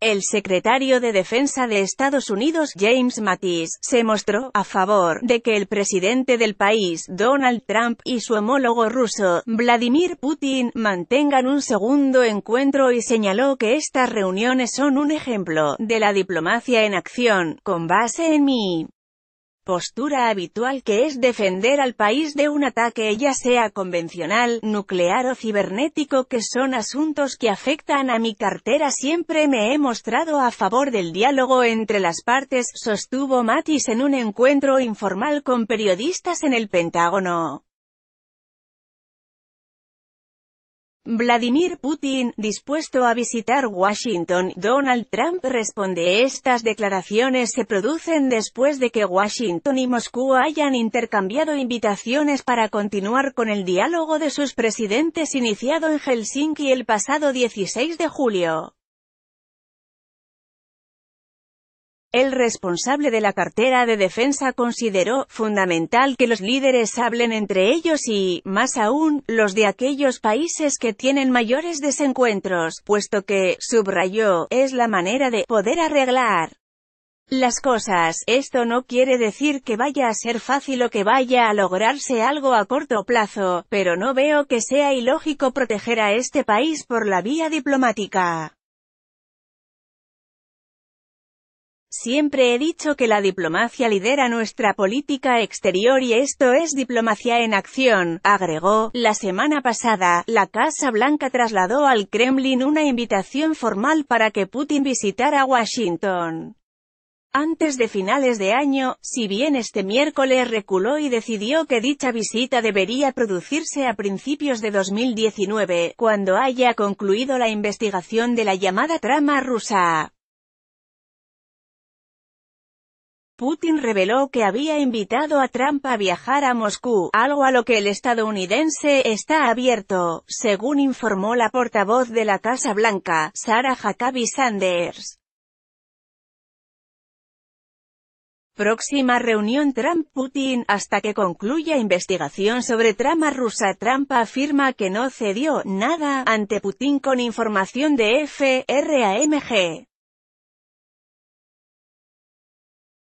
El secretario de Defensa de Estados Unidos, James Mattis, se mostró a favor de que el presidente del país, Donald Trump, y su homólogo ruso, Vladimir Putin, mantengan un segundo encuentro y señaló que estas reuniones son un ejemplo de la diplomacia en acción, con base en mi postura habitual que es defender al país de un ataque ya sea convencional, nuclear o cibernético que son asuntos que afectan a mi cartera siempre me he mostrado a favor del diálogo entre las partes, sostuvo Matis en un encuentro informal con periodistas en el Pentágono. Vladimir Putin, dispuesto a visitar Washington, Donald Trump responde estas declaraciones se producen después de que Washington y Moscú hayan intercambiado invitaciones para continuar con el diálogo de sus presidentes iniciado en Helsinki el pasado 16 de julio. El responsable de la cartera de defensa consideró fundamental que los líderes hablen entre ellos y, más aún, los de aquellos países que tienen mayores desencuentros, puesto que, subrayó, es la manera de poder arreglar las cosas. Esto no quiere decir que vaya a ser fácil o que vaya a lograrse algo a corto plazo, pero no veo que sea ilógico proteger a este país por la vía diplomática. Siempre he dicho que la diplomacia lidera nuestra política exterior y esto es diplomacia en acción, agregó. La semana pasada, la Casa Blanca trasladó al Kremlin una invitación formal para que Putin visitara Washington. Antes de finales de año, si bien este miércoles reculó y decidió que dicha visita debería producirse a principios de 2019, cuando haya concluido la investigación de la llamada trama rusa. Putin reveló que había invitado a Trump a viajar a Moscú, algo a lo que el estadounidense está abierto, según informó la portavoz de la Casa Blanca, Sarah Huckabee Sanders. Próxima reunión Trump-Putin, hasta que concluya investigación sobre trama rusa. Trump afirma que no cedió nada ante Putin con información de FRAMG.